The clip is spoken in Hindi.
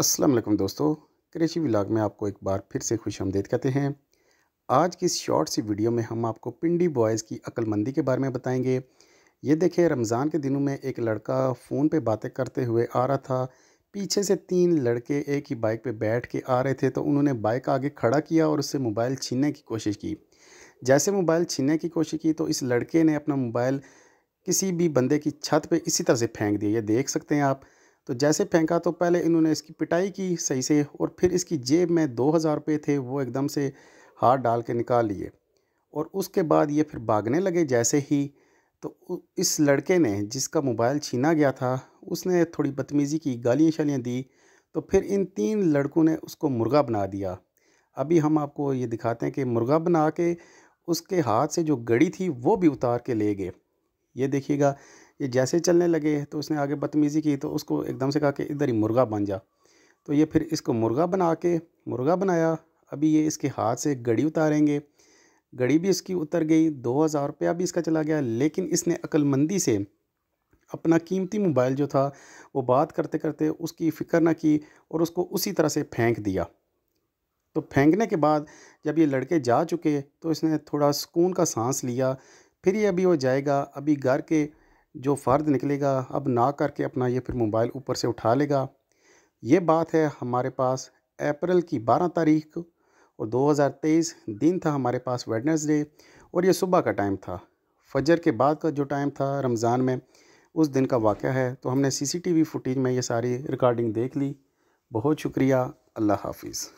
अस्सलाम वालेकुम दोस्तों कृषि विभाग में आपको एक बार फिर से खुश आमदेद कहते हैं आज की इस शॉर्ट सी वीडियो में हम आपको पिंडी बॉयज़ की अक्लमंदी के बारे में बताएंगे ये देखें रमज़ान के दिनों में एक लड़का फ़ोन पे बातें करते हुए आ रहा था पीछे से तीन लड़के एक ही बाइक पे बैठ के आ रहे थे तो उन्होंने बाइक आगे खड़ा किया और उससे मोबाइल छीनने की कोशिश की जैसे मोबाइल छीनने की कोशिश की तो इस लड़के ने अपना मोबाइल किसी भी बंदे की छत पर इसी तरह से फेंक दिया ये देख सकते हैं आप तो जैसे फेंका तो पहले इन्होंने इसकी पिटाई की सही से और फिर इसकी जेब में दो हज़ार रुपये थे वो एकदम से हाथ डाल के निकाल लिए और उसके बाद ये फिर भागने लगे जैसे ही तो इस लड़के ने जिसका मोबाइल छीना गया था उसने थोड़ी बदतमीज़ी की गालियाँ शालियाँ दी तो फिर इन तीन लड़कों ने उसको मुर्गा बना दिया अभी हम आपको ये दिखाते हैं कि मुर्गा बना के उसके हाथ से जो गड़ी थी वो भी उतार के ले गए ये देखिएगा ये जैसे चलने लगे तो उसने आगे बदतमीज़ी की तो उसको एकदम से कहा कि इधर ही मुर्गा बन जा तो ये फिर इसको मुर्गा बना के मुर्गा बनाया अभी ये इसके हाथ से घड़ी उतारेंगे घड़ी भी इसकी उतर गई दो हज़ार रुपया भी इसका चला गया लेकिन इसने अक्लमंदी से अपना कीमती मोबाइल जो था वो बात करते करते उसकी फ़िक्र ना की और उसको उसी तरह से फेंक दिया तो फेंकने के बाद जब ये लड़के जा चुके तो इसने थोड़ा सुकून का सांस लिया फिर ये अभी वो जाएगा अभी घर के जो फ़र्द निकलेगा अब ना करके अपना ये फिर मोबाइल ऊपर से उठा लेगा ये बात है हमारे पास अप्रैल की 12 तारीख और 2023 दिन था हमारे पास वेडनेसडे और ये सुबह का टाइम था फजर के बाद का जो टाइम था रमज़ान में उस दिन का वाक़ है तो हमने सीसीटीवी फुटेज में ये सारी रिकॉर्डिंग देख ली बहुत शुक्रिया अल्लाह हाफिज़